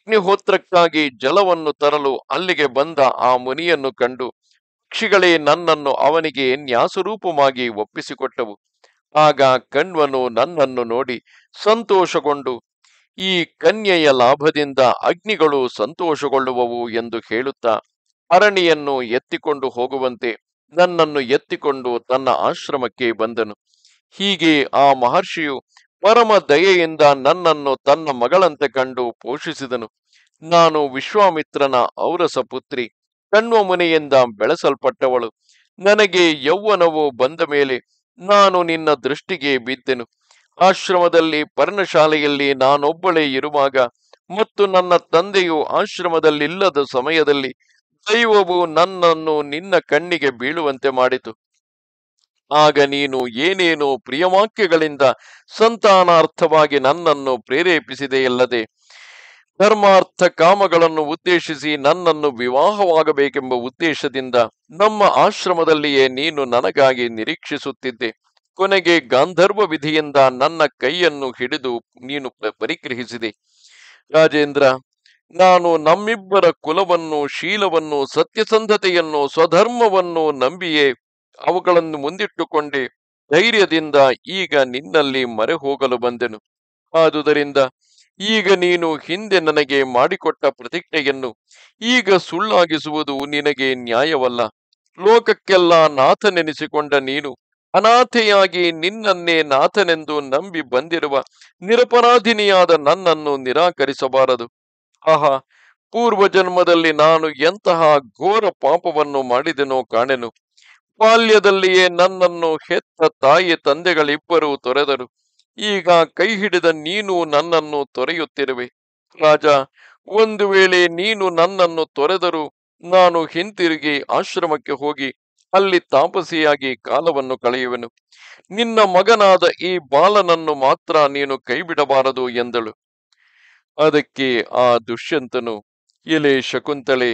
ಅಗ್ನಿಹೋತ್ರಕ್ಕಾಗಿ ಜಲವನ್ನು ತರಲು ಅಲ್ಲಿಗೆ ಬಂದ ಆ ಮುನಿಯನ್ನು ಕಂಡು ಪಕ್ಷಿಗಳೇ ನನ್ನನ್ನು ಅವನಿಗೆ ನ್ಯಾಸರೂಪವಾಗಿ ಒಪ್ಪಿಸಿಕೊಟ್ಟವು ಆಗ ಕಣ್ವನು ನನ್ನನ್ನು ನೋಡಿ ಸಂತೋಷಗೊಂಡು ಈ ಕನ್ಯೆಯ ಲಾಭದಿಂದ ಅಗ್ನಿಗಳು ಸಂತೋಷಗೊಳ್ಳುವವು ಎಂದು ಹೇಳುತ್ತಾ ಅರಣಿಯನ್ನು ಎತ್ತಿಕೊಂಡು ಹೋಗುವಂತೆ ನನ್ನನ್ನು ಎತ್ತಿಕೊಂಡು ತನ್ನ ಆಶ್ರಮಕ್ಕೆ ಬಂದನು ಹೀಗೆ ಆ ಮಹರ್ಷಿಯು ಪರಮ ದಯೆಯಿಂದ ನನ್ನನ್ನು ತನ್ನ ಮಗಳಂತೆ ಕಂಡು ಪೋಷಿಸಿದನು ನಾನು ವಿಶ್ವಾಮಿತ್ರನ ಔರಸ ಪುತ್ರಿ ಕಣ್ವ ಮುನೆಯಿಂದ ಬೆಳೆಸಲ್ಪಟ್ಟವಳು ನನಗೆ ಯೌವನವು ಬಂದ ಮೇಲೆ ನಾನು ನಿನ್ನ ದೃಷ್ಟಿಗೆ ಬಿದ್ದೆನು ಆಶ್ರಮದಲ್ಲಿ ಪರ್ಣಶಾಲೆಯಲ್ಲಿ ನಾನೊಬ್ಬಳೇ ಇರುವಾಗ ಮತ್ತು ನನ್ನ ತಂದೆಯು ಆಶ್ರಮದಲ್ಲಿಲ್ಲದ ಸಮಯದಲ್ಲಿ ದೈವವು ನನ್ನನ್ನು ನಿನ್ನ ಕಣ್ಣಿಗೆ ಬೀಳುವಂತೆ ಮಾಡಿತು ಆಗ ನೀನು ಏನೇನು ಪ್ರಿಯವಾಕ್ಯಗಳಿಂದ ಸಂತಾನಾರ್ಥವಾಗಿ ನನ್ನನ್ನು ಪ್ರೇರೇಪಿಸಿದೆಯಲ್ಲದೆ ಧರ್ಮಾರ್ಥ ಕಾಮಗಳನ್ನು ಉದ್ದೇಶಿಸಿ ನನ್ನನ್ನು ವಿವಾಹವಾಗಬೇಕೆಂಬ ಉದ್ದೇಶದಿಂದ ನಮ್ಮ ಆಶ್ರಮದಲ್ಲಿಯೇ ನೀನು ನನಗಾಗಿ ನಿರೀಕ್ಷಿಸುತ್ತಿದ್ದೆ ಕೊನೆಗೆ ಗಾಂಧರ್ವ ವಿಧಿಯಿಂದ ನನ್ನ ಕೈಯನ್ನು ಹಿಡಿದು ನೀನು ಪರಿಗ್ರಹಿಸಿದೆ ರಾಜೇಂದ್ರ ನಾನು ನಮ್ಮಿಬ್ಬರ ಕುಲವನ್ನು ಶೀಲವನ್ನು ಸತ್ಯಸಂಧತೆಯನ್ನು ಸ್ವಧರ್ಮವನ್ನು ನಂಬಿಯೇ ಅವುಗಳನ್ನು ಮುಂದಿಟ್ಟುಕೊಂಡೆ ಧೈರ್ಯದಿಂದ ಈಗ ನಿನ್ನಲ್ಲಿ ಮರೆ ಹೋಗಲು ಬಂದೆನು ಆದುದರಿಂದ ಈಗ ನೀನು ಹಿಂದೆ ನನಗೆ ಮಾಡಿಕೊಟ್ಟ ಪ್ರತಿಜ್ಞೆಯನ್ನು ಈಗ ಸುಳ್ಳಾಗಿಸುವುದು ನಿನಗೆ ನ್ಯಾಯವಲ್ಲ ಲೋಕಕ್ಕೆಲ್ಲ ನಾಥನೆನಿಸಿಕೊಂಡ ನೀನು ಅನಾಥೆಯಾಗಿ ನಿನ್ನನ್ನೇ ನಾಥನೆಂದು ನಂಬಿ ಬಂದಿರುವ ನಿರಪರಾಧಿನಿಯಾದ ನನ್ನನ್ನು ನಿರಾಕರಿಸಬಾರದು ಆಹಾ ಪೂರ್ವ ಜನ್ಮದಲ್ಲಿ ನಾನು ಎಂತಹ ಘೋರ ಪಾಪವನ್ನು ಮಾಡಿದೆನೋ ಕಾಣೆನು ಬಾಲ್ಯದಲ್ಲಿಯೇ ನನ್ನನ್ನು ಹೆತ್ತ ತಾಯಿ ತಂದೆಗಳಿಬ್ಬರೂ ತೊರೆದರು ಈಗ ಕೈ ಹಿಡಿದ ನೀನು ನನ್ನನ್ನು ತೊರೆಯುತ್ತಿರುವೆ ರಾಜ ಒಂದು ವೇಳೆ ನೀನು ನನ್ನನ್ನು ತೊರೆದರೂ ನಾನು ಹಿಂತಿರುಗಿ ಆಶ್ರಮಕ್ಕೆ ಹೋಗಿ ಅಲ್ಲಿ ತಾಪಸಿಯಾಗಿ ಕಾಲವನ್ನು ಕಳೆಯುವೆನು ನಿನ್ನ ಮಗನಾದ ಈ ಬಾಲನನ್ನು ಮಾತ್ರ ನೀನು ಕೈಬಿಡಬಾರದು ಎಂದಳು ಅದಕ್ಕೆ ಆ ದುಷ್ಯಂತನು ಎಲೆ ಶಕುಂತಲೆ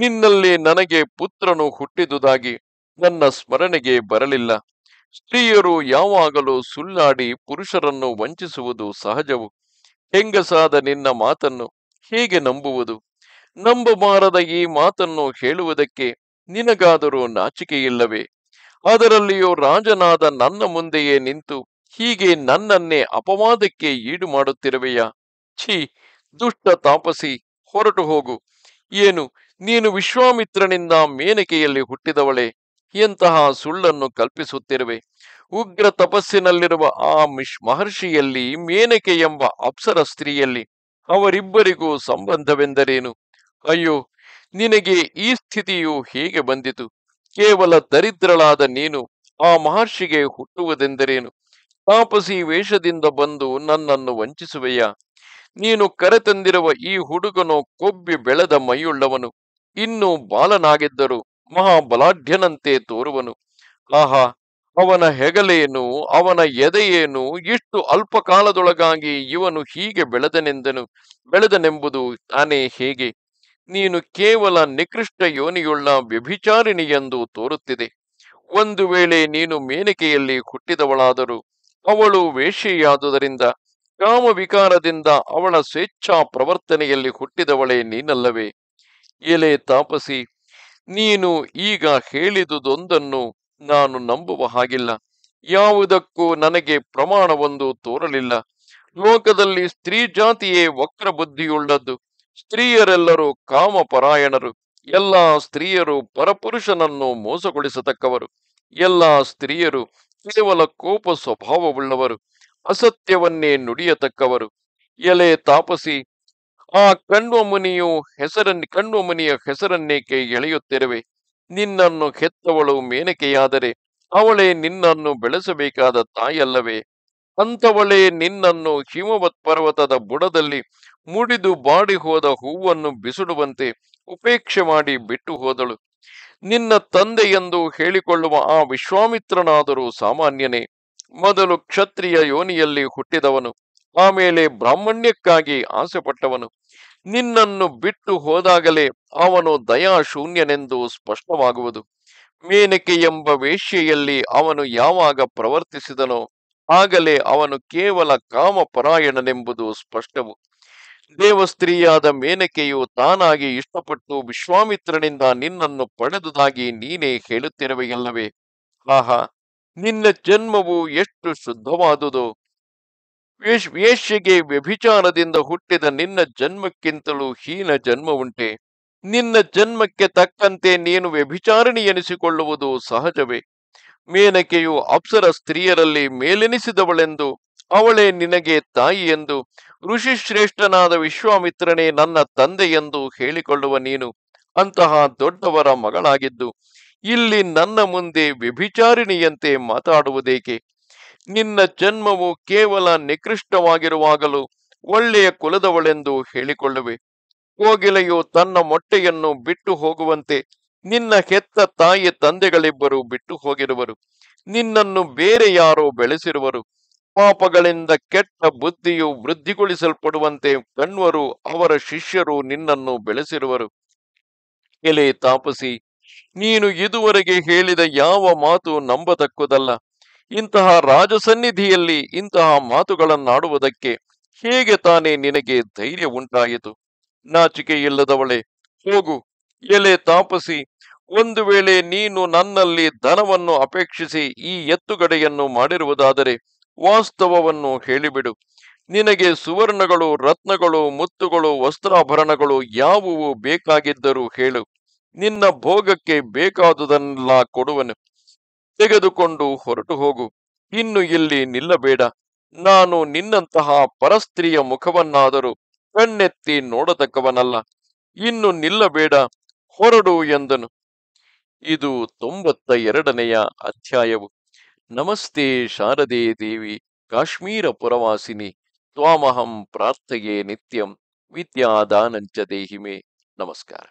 ನಿನ್ನಲ್ಲಿ ನನಗೆ ಪುತ್ರನು ಹುಟ್ಟಿದುದಾಗಿ ನನ್ನ ಸ್ಮರಣೆಗೆ ಬರಲಿಲ್ಲ ಸ್ತ್ರೀಯರು ಯಾವಾಗಲೂ ಸುಳ್ಳಾಡಿ ಪುರುಷರನ್ನು ವಂಚಿಸುವುದು ಸಹಜವು ಹೆಂಗಸಾದ ನಿನ್ನ ಮಾತನ್ನು ಹೇಗೆ ನಂಬುವುದು ನಂಬಬಾರದ ಈ ಮಾತನ್ನು ಹೇಳುವುದಕ್ಕೆ ನಿನಗಾದರೂ ನಾಚಿಕೆಯಿಲ್ಲವೇ ಅದರಲ್ಲಿಯೂ ರಾಜನಾದ ನನ್ನ ಮುಂದೆಯೇ ನಿಂತು ಹೀಗೆ ನನ್ನನ್ನೇ ಅಪವಾದಕ್ಕೆ ಈಡು ಮಾಡುತ್ತಿರುವೆಯಾ ಛೀ ದುಷ್ಟ ತಾಪಸಿ ಹೊರಟು ಹೋಗು ಏನು ನೀನು ವಿಶ್ವಾಮಿತ್ರನಿಂದ ಮೇನಕೆಯಲ್ಲಿ ಹುಟ್ಟಿದವಳೆ ಎಂತಹ ಸುಳ್ಳನ್ನು ಕಲ್ಪಿಸುತ್ತಿರುವೆ ಉಗ್ರ ತಪಸ್ಸಿನಲ್ಲಿರುವ ಆ ಮಿಶ್ ಮಹರ್ಷಿಯಲ್ಲಿ ಮೇನಕೆ ಎಂಬ ಅಪ್ಸರ ಸ್ತ್ರೀಯಲ್ಲಿ ಅವರಿಬ್ಬರಿಗೂ ಸಂಬಂಧವೆಂದರೇನು ಅಯ್ಯೋ ನಿನಗೆ ಈ ಸ್ಥಿತಿಯು ಹೇಗೆ ಬಂದಿತು ಕೇವಲ ದರಿದ್ರಳಾದ ನೀನು ಆ ಮಹರ್ಷಿಗೆ ಹುಟ್ಟುವುದೆಂದರೇನು ತಾಪಸಿ ವೇಷದಿಂದ ಬಂದು ನನ್ನನ್ನು ವಂಚಿಸುವೆಯ ನೀನು ಕರೆತಂದಿರುವ ಈ ಹುಡುಗನು ಕೊಬ್ಬಿ ಬೆಳೆದ ಮೈಯುಳ್ಳವನು ಇನ್ನೂ ಬಾಲನಾಗಿದ್ದರೂ ಮಹಾಬಲಾಢ್ಯನಂತೆ ತೋರುವನು ಆಹಾ ಅವನ ಹೆಗಲೇನು ಅವನ ಎದೆಯೇನು ಇಷ್ಟು ಅಲ್ಪ ಕಾಲದೊಳಗಾಗಿ ಇವನು ಹೀಗೆ ಬೆಳೆದನೆಂದನು ಬೆಳೆದನೆಂಬುದು ತಾನೇ ಹೇಗೆ ನೀನು ಕೇವಲ ನಿಕೃಷ್ಟ ಯೋನಿಯುಳ್ಳ ವ್ಯಭಿಚಾರಿಣಿ ಎಂದು ತೋರುತ್ತಿದೆ ಒಂದು ವೇಳೆ ನೀನು ಮೇನಿಕೆಯಲ್ಲಿ ಹುಟ್ಟಿದವಳಾದರೂ ಅವಳು ವೇಷಿಯಾದುದರಿಂದ ಕಾಮವಿಕಾರದಿಂದ ಅವಳ ಸ್ವೇಚ್ಛಾ ಪ್ರವರ್ತನೆಯಲ್ಲಿ ಹುಟ್ಟಿದವಳೇ ನೀನಲ್ಲವೇ ಎಲೆ ತಾಪಸಿ ನೀನು ಈಗ ಹೇಳಿದುದೊಂದನ್ನು ನಾನು ನಂಬುವ ಹಾಗಿಲ್ಲ ಯಾವುದಕ್ಕೂ ನನಗೆ ಪ್ರಮಾಣವೊಂದು ತೋರಲಿಲ್ಲ ಲೋಕದಲ್ಲಿ ಸ್ತ್ರೀ ಜಾತಿಯೇ ವಕ್ರ ಬುದ್ಧಿಯುಳ್ಳದ್ದು ಸ್ತ್ರೀಯರೆಲ್ಲರೂ ಕಾಮಪರಾಯಣರು ಎಲ್ಲ ಸ್ತ್ರೀಯರು ಪರಪುರುಷನನ್ನು ಮೋಸಗೊಳಿಸತಕ್ಕವರು ಎಲ್ಲ ಸ್ತ್ರೀಯರು ಕೇವಲ ಕೋಪ ಸ್ವಭಾವವುಳ್ಳವರು ಅಸತ್ಯವನ್ನೇ ನುಡಿಯತಕ್ಕವರು ಎಲೆ ತಾಪಸಿ ಆ ಕಣ್ವ ಮುನಿಯು ಹೆಸರನ್ನ ಕಣ್ವ ಮುನಿಯ ಹೆಸರನ್ನೇಕೆ ಎಳೆಯುತ್ತಿರುವೆ ನಿನ್ನನ್ನು ಹೆತ್ತವಳು ಮೇನಕೆಯಾದರೆ ಅವಳೇ ನಿನ್ನನ್ನು ಬೆಳೆಸಬೇಕಾದ ತಾಯಲ್ಲವೇ ಅಂಥವಳೇ ನಿನ್ನನ್ನು ಹಿಮವತ್ ಪರ್ವತದ ಬುಡದಲ್ಲಿ ಮುಡಿದು ಬಾಡಿ ಹೋದ ಹೂವನ್ನು ಬಿಸಿಡುವಂತೆ ಉಪೇಕ್ಷೆ ಮಾಡಿ ಬಿಟ್ಟು ಹೋದಳು ನಿನ್ನ ತಂದೆ ಎಂದು ಹೇಳಿಕೊಳ್ಳುವ ಆ ವಿಶ್ವಾಮಿತ್ರನಾದರೂ ಸಾಮಾನ್ಯನೇ ಮೊದಲು ಕ್ಷತ್ರಿಯ ಯೋನಿಯಲ್ಲಿ ಹುಟ್ಟಿದವನು ಆಮೇಲೆ ಬ್ರಾಹ್ಮಣ್ಯಕ್ಕಾಗಿ ಆಸೆಪಟ್ಟವನು ನಿನ್ನನ್ನು ಬಿಟ್ಟು ಹೋದಾಗಲೇ ಅವನು ದಯಾಶೂನ್ಯನೆಂದು ಸ್ಪಷ್ಟವಾಗುವುದು ಮೇನಕೆ ಎಂಬ ವೇಶ್ಯೆಯಲ್ಲಿ ಅವನು ಯಾವಾಗ ಪ್ರವರ್ತಿಸಿದನೋ ಆಗಲೇ ಅವನು ಕೇವಲ ಕಾಮಪರಾಯಣನೆಂಬುದು ಸ್ಪಷ್ಟವು ದೇವಸ್ತ್ರೀಯಾದ ಮೇನಕೆಯು ತಾನಾಗಿ ಇಷ್ಟಪಟ್ಟು ವಿಶ್ವಾಮಿತ್ರನಿಂದ ನಿನ್ನನ್ನು ಪಡೆದುದಾಗಿ ನೀನೇ ಹೇಳುತ್ತಿರುವೆಯಲ್ಲವೇ ಆಹಾ ನಿನ್ನ ಜನ್ಮವು ಎಷ್ಟು ಶುದ್ಧವಾದುದು ವೇಷ್ಯೆಗೆ ವ್ಯಭಿಚಾರದಿಂದ ಹುಟ್ಟಿದ ನಿನ್ನ ಜನ್ಮಕ್ಕಿಂತಲೂ ಹೀನ ಜನ್ಮವುಂಟೆ ನಿನ್ನ ಜನ್ಮಕ್ಕೆ ತಕ್ಕಂತೆ ನೀನು ವ್ಯಭಿಚಾರಣಿ ಎನಿಸಿಕೊಳ್ಳುವುದು ಸಹಜವೇ ಮೇನಕೆಯು ಅಪ್ಸರ ಸ್ತ್ರೀಯರಲ್ಲಿ ಮೇಲೆನಿಸಿದವಳೆಂದು ಅವಳೇ ನಿನಗೆ ತಾಯಿ ಎಂದು ಋಷಿಶ್ರೇಷ್ಠನಾದ ವಿಶ್ವಾಮಿತ್ರನೇ ನನ್ನ ತಂದೆ ಎಂದು ಹೇಳಿಕೊಳ್ಳುವ ನೀನು ಅಂತಹ ದೊಡ್ಡವರ ಮಗಳಾಗಿದ್ದು ಇಲ್ಲಿ ನನ್ನ ಮುಂದೆ ವ್ಯಭಿಚಾರಿಣಿಯಂತೆ ಮಾತಾಡುವುದೇಕೆ ನಿನ್ನ ಜನ್ಮವು ಕೇವಲ ನಿಕೃಷ್ಟವಾಗಿರುವಾಗಲೂ ಒಳ್ಳೆಯ ಕುಲದವಳೆಂದು ಹೇಳಿಕೊಳ್ಳುವೆ ಕೋಗಿಲೆಯು ತನ್ನ ಮೊಟ್ಟೆಯನ್ನು ಬಿಟ್ಟು ಹೋಗುವಂತೆ ನಿನ್ನ ಹೆತ್ತ ತಾಯಿ ತಂದೆಗಳಿಬ್ಬರು ಬಿಟ್ಟು ಹೋಗಿರುವರು ನಿನ್ನನ್ನು ಬೇರೆ ಯಾರೋ ಬೆಳೆಸಿರುವರು ಪಾಪಗಳಿಂದ ಕೆಟ್ಟ ಬುದ್ಧಿಯು ವೃದ್ಧಿಗೊಳಿಸಲ್ಪಡುವಂತೆ ಕಣ್ವರು ಅವರ ಶಿಷ್ಯರು ನಿನ್ನನ್ನು ಬೆಳೆಸಿರುವರು ಎಲೆ ತಾಪಸಿ ನೀನು ಇದುವರೆಗೆ ಹೇಳಿದ ಯಾವ ಮಾತು ನಂಬತಕ್ಕುದಲ್ಲ ಇಂತಹ ರಾಜಸನ್ನಿಧಿಯಲ್ಲಿ ಇಂತಹ ಮಾತುಗಳನ್ನಾಡುವುದಕ್ಕೆ ಹೇಗೆ ತಾನೇ ನಿನಗೆ ಧೈರ್ಯ ಉಂಟಾಯಿತು ನಾಚಿಕೆ ಇಲ್ಲದವಳೆ ಹೋಗು ಎಲೆ ತಾಪಸಿ ಒಂದು ವೇಳೆ ನೀನು ನನ್ನಲ್ಲಿ ಧನವನ್ನು ಅಪೇಕ್ಷಿಸಿ ಈ ಎತ್ತುಗಡೆಯನ್ನು ಮಾಡಿರುವುದಾದರೆ ವಾಸ್ತವವನ್ನು ಹೇಳಿಬಿಡು ನಿನಗೆ ಸುವರ್ಣಗಳು ರತ್ನಗಳು ಮುತ್ತುಗಳು ವಸ್ತ್ರಾಭರಣಗಳು ಯಾವುವು ಬೇಕಾಗಿದ್ದರೂ ಹೇಳು ನಿನ್ನ ಭೋಗಕ್ಕೆ ಬೇಕಾದುದನ್ನೆಲ್ಲ ಕೊಡುವನು ತೆಗೆದುಕೊಂಡು ಹೊರಟು ಹೋಗು ಇನ್ನು ಇಲ್ಲಿ ನಿಲ್ಲಬೇಡ ನಾನು ನಿನ್ನಂತಹ ಪರಸ್ತ್ರೀಯ ಮುಖವನ್ನಾದರೂ ಕಣ್ಣೆತ್ತಿ ನೋಡತಕ್ಕವನಲ್ಲ ಇನ್ನು ನಿಲ್ಲಬೇಡ ಹೊರಡು ಎಂದನು ಇದು ತೊಂಬತ್ತ ಎರಡನೆಯ ಅಧ್ಯಾಯವು ನಮಸ್ತೆ ಶಾರದೆ ದೇವಿ ಕಾಶ್ಮೀರ ಪುರವಾಸಿನಿ ತ್ವಾಮಹಂ ಪ್ರಾರ್ಥೆಯೇ ನಿತ್ಯಂ ವಿದ್ಯಾದಾನಂಚ ದೇಹಿಮೆ ನಮಸ್ಕಾರ